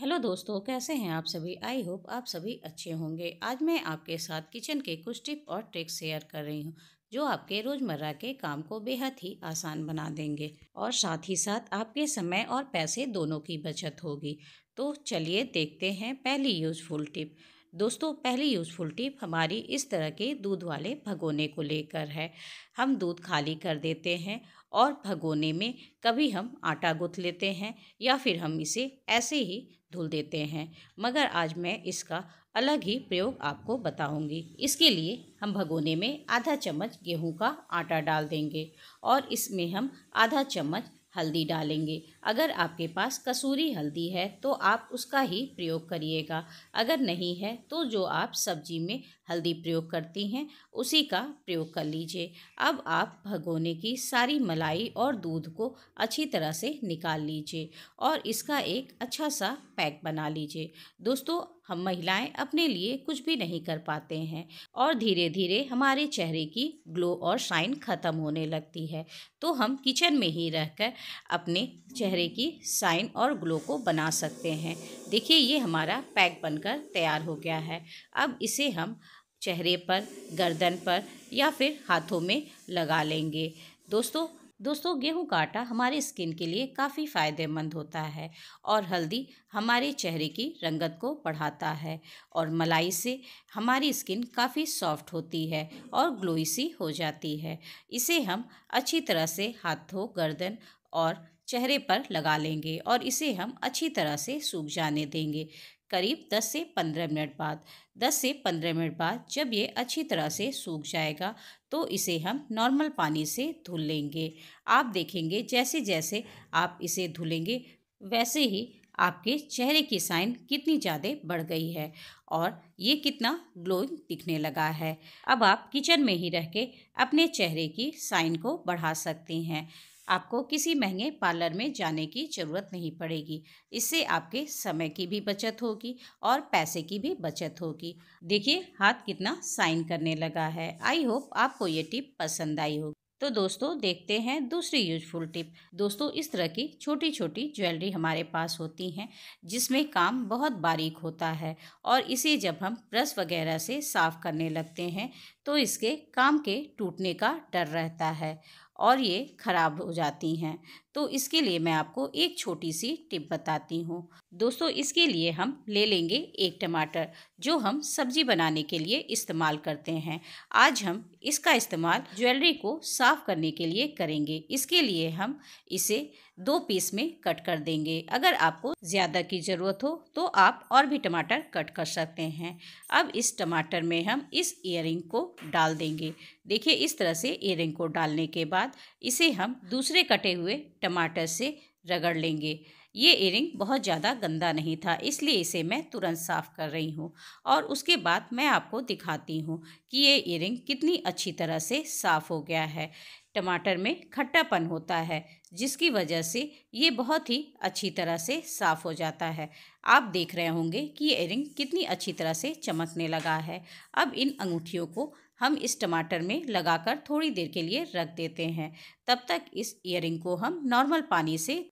hello दोस्तों कैसे हैं आप सभी आई होप आप सभी अच्छे होंगे आज मैं आपके साथ किचन के कुछ टिप और ट्रिक्स शेयर कर रही हूँ जो आपके रोज़मर्रा के काम को बेहद ही आसान बना देंगे और साथ ही साथ आपके समय और पैसे दोनों की बचत होगी तो चलिए देखते हैं पहली यूज़फुल टिप दोस्तों पहली यूज़फुल टिप हमारी इस तरह के दूध वाले भगोने को लेकर है हम दूध खाली कर देते हैं और भगोने में कभी हम आटा गुथ लेते हैं या फिर हम इसे ऐसे ही धुल देते हैं मगर आज मैं इसका अलग ही प्रयोग आपको बताऊंगी इसके लिए हम भगोने में आधा चम्मच गेहूं का आटा डाल देंगे और इसमें हम आधा चम्मच हल्दी डालेंगे अगर आपके पास कसूरी हल्दी है तो आप उसका ही प्रयोग करिएगा अगर नहीं है तो जो आप सब्जी में हल्दी प्रयोग करती हैं उसी का प्रयोग कर लीजिए अब आप भगोने की सारी मलाई और दूध को अच्छी तरह से निकाल लीजिए और इसका एक अच्छा सा पैक बना लीजिए दोस्तों हम महिलाएं अपने लिए कुछ भी नहीं कर पाते हैं और धीरे धीरे हमारे चेहरे की ग्लो और शाइन ख़त्म होने लगती है तो हम किचन में ही रहकर अपने चेहरे चेहरे की साइन और ग्लो को बना सकते हैं देखिए ये हमारा पैक बनकर तैयार हो गया है अब इसे हम चेहरे पर गर्दन पर या फिर हाथों में लगा लेंगे दोस्तों दोस्तों गेहूं का आटा हमारे स्किन के लिए काफ़ी फ़ायदेमंद होता है और हल्दी हमारे चेहरे की रंगत को बढ़ाता है और मलाई से हमारी स्किन काफ़ी सॉफ्ट होती है और ग्लोई सी हो जाती है इसे हम अच्छी तरह से हाथों गर्दन और चेहरे पर लगा लेंगे और इसे हम अच्छी तरह से सूख जाने देंगे करीब 10 से 15 मिनट बाद 10 से 15 मिनट बाद जब ये अच्छी तरह से सूख जाएगा तो इसे हम नॉर्मल पानी से धुल लेंगे आप देखेंगे जैसे जैसे आप इसे धुलेंगे वैसे ही आपके चेहरे की साइन कितनी ज़्यादा बढ़ गई है और ये कितना ग्लोइंग दिखने लगा है अब आप किचन में ही रह के अपने चेहरे की साइन को बढ़ा सकते हैं आपको किसी महंगे पार्लर में जाने की ज़रूरत नहीं पड़ेगी इससे आपके समय की भी बचत होगी और पैसे की भी बचत होगी देखिए हाथ कितना साइन करने लगा है आई होप आपको ये टिप पसंद आई होगी तो दोस्तों देखते हैं दूसरी यूजफुल टिप दोस्तों इस तरह की छोटी छोटी ज्वेलरी हमारे पास होती हैं जिसमें काम बहुत बारीक होता है और इसे जब हम ब्रश वगैरह से साफ़ करने लगते हैं तो इसके काम के टूटने का डर रहता है और ये ख़राब हो जाती हैं तो इसके लिए मैं आपको एक छोटी सी टिप बताती हूँ दोस्तों इसके लिए हम ले लेंगे एक टमाटर जो हम सब्जी बनाने के लिए इस्तेमाल करते हैं आज हम इसका इस्तेमाल ज्वेलरी को साफ़ करने के लिए करेंगे इसके लिए हम इसे दो पीस में कट कर देंगे अगर आपको ज़्यादा की ज़रूरत हो तो आप और भी टमाटर कट कर सकते हैं अब इस टमाटर में हम इस इयरिंग को डाल देंगे देखिए इस तरह से इयरिंग को डालने के बाद इसे हम दूसरे कटे हुए टमाटर से रगड़ लेंगे ये इयरिंग बहुत ज़्यादा गंदा नहीं था इसलिए इसे मैं तुरंत साफ़ कर रही हूँ और उसके बाद मैं आपको दिखाती हूँ कि ये इयरिंग कितनी अच्छी तरह से साफ़ हो गया है टमाटर में खट्टापन होता है जिसकी वजह से ये बहुत ही अच्छी तरह से साफ़ हो जाता है आप देख रहे होंगे कि ये इयरिंग कितनी अच्छी तरह से चमकने लगा है अब इन अंगूठियों को हम इस टमाटर में लगाकर थोड़ी देर के लिए रख देते हैं तब तक इस इयरिंग को हम नॉर्मल पानी से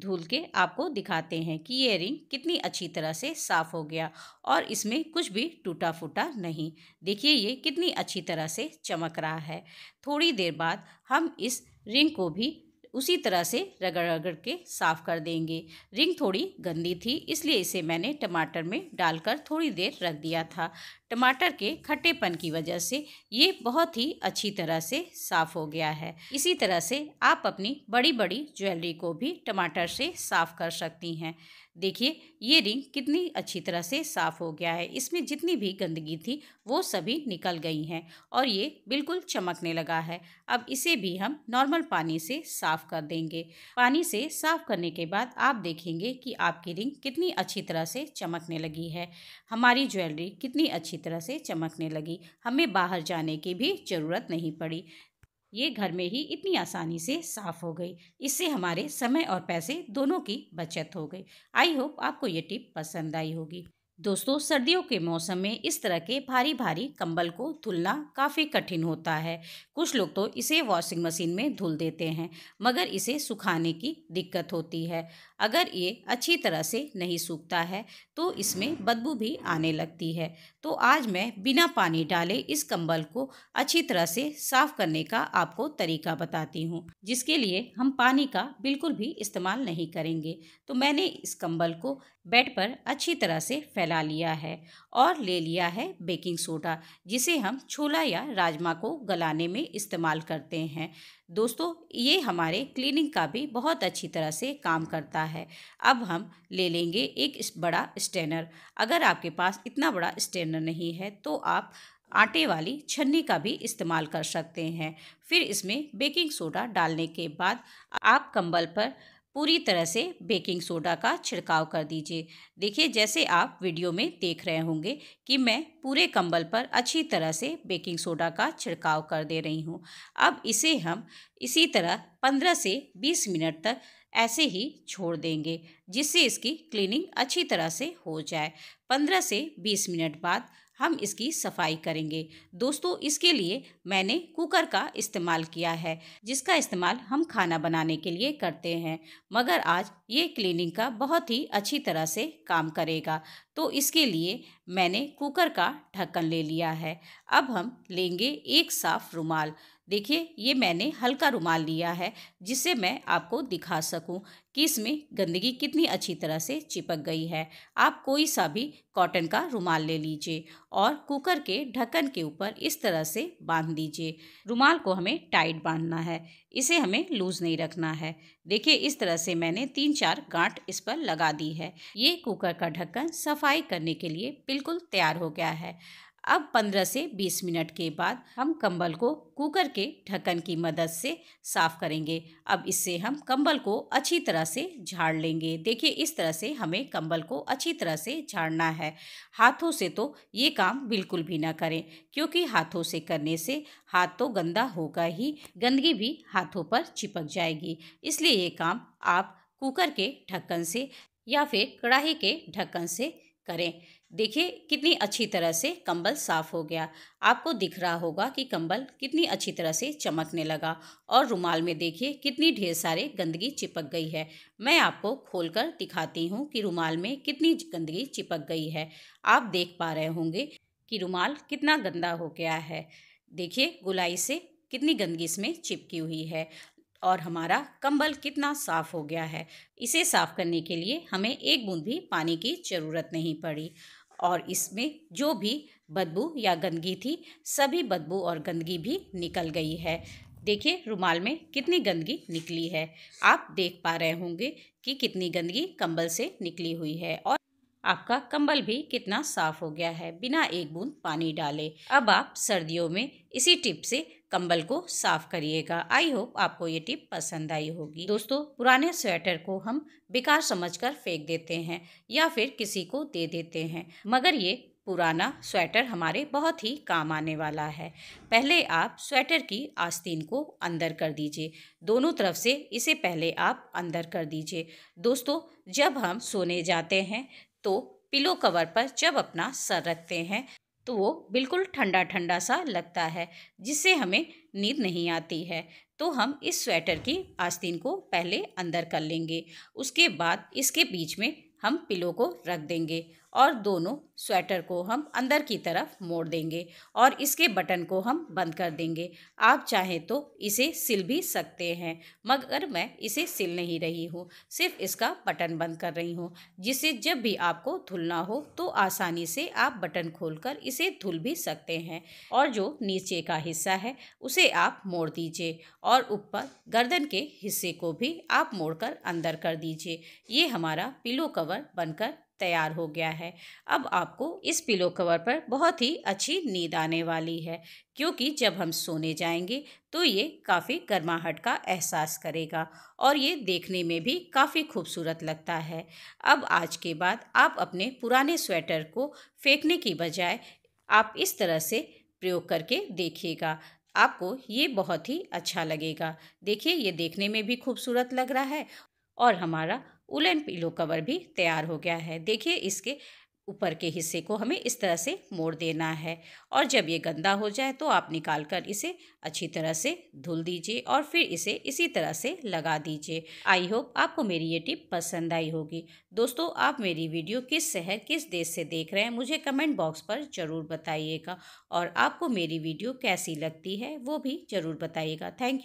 धुल के आपको दिखाते हैं कि ये रिंग कितनी अच्छी तरह से साफ़ हो गया और इसमें कुछ भी टूटा फूटा नहीं देखिए ये कितनी अच्छी तरह से चमक रहा है थोड़ी देर बाद हम इस रिंग को भी उसी तरह से रगड़ रगड़ के साफ़ कर देंगे रिंग थोड़ी गंदी थी इसलिए इसे मैंने टमाटर में डालकर थोड़ी देर रख दिया था टमाटर के खट्टेपन की वजह से ये बहुत ही अच्छी तरह से साफ़ हो गया है इसी तरह से आप अपनी बड़ी बड़ी ज्वेलरी को भी टमाटर से साफ़ कर सकती हैं देखिए ये रिंग कितनी अच्छी तरह से साफ़ हो गया है इसमें जितनी भी गंदगी थी वो सभी निकल गई हैं और ये बिल्कुल चमकने लगा है अब इसे भी हम नॉर्मल पानी से साफ़ कर देंगे पानी से साफ़ करने के बाद आप देखेंगे कि आपकी रिंग कितनी अच्छी तरह से चमकने लगी है हमारी ज्वेलरी कितनी अच्छी तरह से चमकने लगी हमें बाहर जाने की भी ज़रूरत नहीं पड़ी ये घर में ही इतनी आसानी से साफ हो गई इससे हमारे समय और पैसे दोनों की बचत हो गई आई होप आपको ये टिप पसंद आई होगी दोस्तों सर्दियों के मौसम में इस तरह के भारी भारी कंबल को धुलना काफ़ी कठिन होता है कुछ लोग तो इसे वॉशिंग मशीन में धुल देते हैं मगर इसे सुखाने की दिक्कत होती है अगर ये अच्छी तरह से नहीं सूखता है तो इसमें बदबू भी आने लगती है तो आज मैं बिना पानी डाले इस कंबल को अच्छी तरह से साफ़ करने का आपको तरीका बताती हूँ जिसके लिए हम पानी का बिल्कुल भी इस्तेमाल नहीं करेंगे तो मैंने इस कंबल को बेड पर अच्छी तरह से फैला लिया है और ले लिया है बेकिंग सोडा जिसे हम छोला या राजमा को गलाने में इस्तेमाल करते हैं दोस्तों ये हमारे क्लीनिंग का भी बहुत अच्छी तरह से काम करता है अब हम ले लेंगे एक बड़ा स्टेनर अगर आपके पास इतना बड़ा स्टेनर नहीं है तो आप आटे वाली छन्नी का भी इस्तेमाल कर सकते हैं फिर इसमें बेकिंग सोडा डालने के बाद आप कंबल पर पूरी तरह से बेकिंग सोडा का छिड़काव कर दीजिए देखिए जैसे आप वीडियो में देख रहे होंगे कि मैं पूरे कंबल पर अच्छी तरह से बेकिंग सोडा का छिड़काव कर दे रही हूँ अब इसे हम इसी तरह 15 से 20 मिनट तक ऐसे ही छोड़ देंगे जिससे इसकी क्लीनिंग अच्छी तरह से हो जाए 15 से 20 मिनट बाद हम इसकी सफाई करेंगे दोस्तों इसके लिए मैंने कुकर का इस्तेमाल किया है जिसका इस्तेमाल हम खाना बनाने के लिए करते हैं मगर आज ये क्लीनिंग का बहुत ही अच्छी तरह से काम करेगा तो इसके लिए मैंने कुकर का ढक्कन ले लिया है अब हम लेंगे एक साफ़ रुमाल देखिए ये मैंने हल्का रुमाल लिया है जिसे मैं आपको दिखा सकूं कि इसमें गंदगी कितनी अच्छी तरह से चिपक गई है आप कोई सा भी कॉटन का रुमाल ले लीजिए और कुकर के ढक्कन के ऊपर इस तरह से बांध दीजिए रुमाल को हमें टाइट बांधना है इसे हमें लूज़ नहीं रखना है देखिए इस तरह से मैंने तीन चार गांठ इस पर लगा दी है ये कुकर का ढक्कन सफाई करने के लिए बिल्कुल तैयार हो गया है अब 15 से 20 मिनट के बाद हम कंबल को कुकर के ढक्कन की मदद से साफ़ करेंगे अब इससे हम कंबल को अच्छी तरह से झाड़ लेंगे देखिए इस तरह से हमें कंबल को अच्छी तरह से झाड़ना है हाथों से तो ये काम बिल्कुल भी ना करें क्योंकि हाथों से करने से हाथ तो गंदा होगा ही गंदगी भी हाथों पर चिपक जाएगी इसलिए ये काम आप कुकर के ढक्कन से या फिर कढ़ाई के ढक्कन से करें देखिए कितनी अच्छी तरह से कंबल साफ़ हो गया आपको दिख रहा होगा कि कंबल कितनी अच्छी तरह से चमकने लगा और रुमाल में देखिए कितनी ढेर सारे गंदगी चिपक गई है मैं आपको खोलकर दिखाती हूँ कि रुमाल में कितनी गंदगी चिपक गई है आप देख पा रहे होंगे कि रुमाल कितना गंदा हो गया है देखिए गुलाई से कितनी गंदगी इसमें चिपकी हुई है और हमारा कंबल कितना साफ़ हो गया है इसे साफ़ करने के लिए हमें एक बूंद भी पानी की ज़रूरत नहीं पड़ी और इसमें जो भी बदबू या गंदगी थी सभी बदबू और गंदगी भी निकल गई है देखिए रुमाल में कितनी गंदगी निकली है आप देख पा रहे होंगे कि कितनी गंदगी कंबल से निकली हुई है और आपका कंबल भी कितना साफ हो गया है बिना एक बूंद पानी डाले अब आप सर्दियों में इसी टिप से कंबल को साफ करिएगा आई होप आपको ये टिप पसंद आई होगी दोस्तों पुराने स्वेटर को हम बेकार समझकर फेंक देते हैं या फिर किसी को दे देते हैं मगर ये पुराना स्वेटर हमारे बहुत ही काम आने वाला है पहले आप स्वेटर की आस्तीन को अंदर कर दीजिए दोनों तरफ से इसे पहले आप अंदर कर दीजिए दोस्तों जब हम सोने जाते हैं तो पिलो कवर पर जब अपना सर रखते हैं तो वो बिल्कुल ठंडा ठंडा सा लगता है जिससे हमें नींद नहीं आती है तो हम इस स्वेटर की आस्तीन को पहले अंदर कर लेंगे उसके बाद इसके बीच में हम पिलो को रख देंगे और दोनों स्वेटर को हम अंदर की तरफ मोड़ देंगे और इसके बटन को हम बंद कर देंगे आप चाहें तो इसे सिल भी सकते हैं मगर मैं इसे सिल नहीं रही हूँ सिर्फ इसका बटन बंद कर रही हूँ जिसे जब भी आपको धुलना हो तो आसानी से आप बटन खोलकर इसे धुल भी सकते हैं और जो नीचे का हिस्सा है उसे आप मोड़ दीजिए और ऊपर गर्दन के हिस्से को भी आप मोड़ अंदर कर दीजिए ये हमारा पिलो कवर बनकर तैयार हो गया है अब आपको इस पिलो कवर पर बहुत ही अच्छी नींद आने वाली है क्योंकि जब हम सोने जाएंगे तो ये काफ़ी गर्माहट का एहसास करेगा और ये देखने में भी काफ़ी खूबसूरत लगता है अब आज के बाद आप अपने पुराने स्वेटर को फेंकने की बजाय आप इस तरह से प्रयोग करके देखिएगा आपको ये बहुत ही अच्छा लगेगा देखिए ये देखने में भी खूबसूरत लग रहा है और हमारा उलन पिलो कवर भी तैयार हो गया है देखिए इसके ऊपर के हिस्से को हमें इस तरह से मोड़ देना है और जब ये गंदा हो जाए तो आप निकाल कर इसे अच्छी तरह से धुल दीजिए और फिर इसे इसी तरह से लगा दीजिए आई होप आपको मेरी ये टिप पसंद आई होगी दोस्तों आप मेरी वीडियो किस शहर किस देश से देख रहे हैं मुझे कमेंट बॉक्स पर ज़रूर बताइएगा और आपको मेरी वीडियो कैसी लगती है वो भी ज़रूर बताइएगा थैंक यू